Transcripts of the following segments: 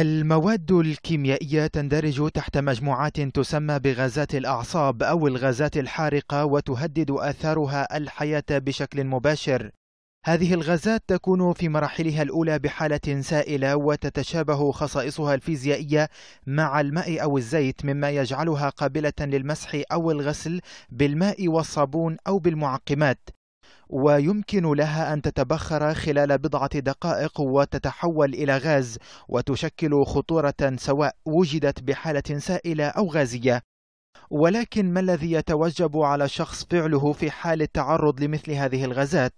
المواد الكيميائية تندرج تحت مجموعات تسمى بغازات الأعصاب أو الغازات الحارقة وتهدد آثارها الحياة بشكل مباشر. هذه الغازات تكون في مراحلها الأولى بحالة سائلة وتتشابه خصائصها الفيزيائية مع الماء أو الزيت مما يجعلها قابلة للمسح أو الغسل بالماء والصابون أو بالمعقمات. ويمكن لها أن تتبخر خلال بضعة دقائق وتتحول إلى غاز وتشكل خطورة سواء وجدت بحالة سائلة أو غازية ولكن ما الذي يتوجب على الشخص فعله في حال التعرض لمثل هذه الغازات؟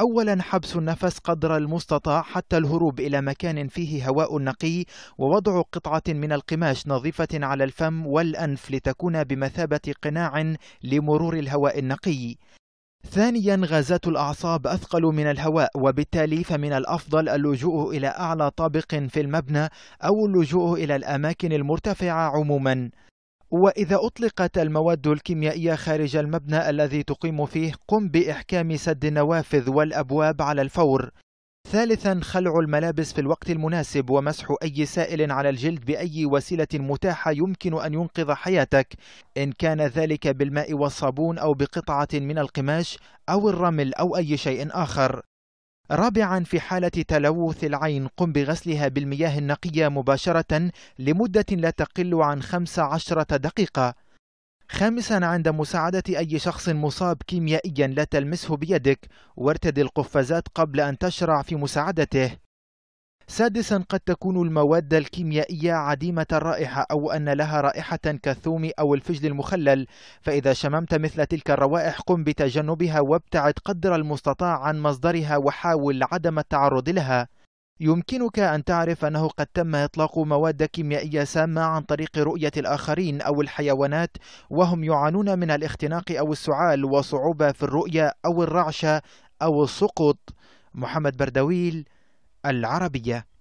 أولا حبس النفس قدر المستطاع حتى الهروب إلى مكان فيه هواء نقي ووضع قطعة من القماش نظيفة على الفم والأنف لتكون بمثابة قناع لمرور الهواء النقي ثانيا غازات الأعصاب أثقل من الهواء وبالتالي فمن الأفضل اللجوء إلى أعلى طابق في المبنى أو اللجوء إلى الأماكن المرتفعة عموما وإذا أطلقت المواد الكيميائية خارج المبنى الذي تقيم فيه قم بإحكام سد النوافذ والأبواب على الفور ثالثا خلع الملابس في الوقت المناسب ومسح أي سائل على الجلد بأي وسيلة متاحة يمكن أن ينقذ حياتك إن كان ذلك بالماء والصابون أو بقطعة من القماش أو الرمل أو أي شيء آخر رابعا في حالة تلوث العين قم بغسلها بالمياه النقية مباشرة لمدة لا تقل عن 15 دقيقة خامسا عند مساعدة أي شخص مصاب كيميائيا لا تلمسه بيدك وارتدي القفازات قبل أن تشرع في مساعدته سادسا قد تكون المواد الكيميائية عديمة الرائحة أو أن لها رائحة كالثوم أو الفجل المخلل فإذا شممت مثل تلك الروائح قم بتجنبها وابتعد قدر المستطاع عن مصدرها وحاول عدم التعرض لها يمكنك أن تعرف أنه قد تم إطلاق مواد كيميائية سامة عن طريق رؤية الآخرين أو الحيوانات وهم يعانون من الاختناق أو السعال وصعوبة في الرؤية أو الرعشة أو السقوط محمد بردويل العربية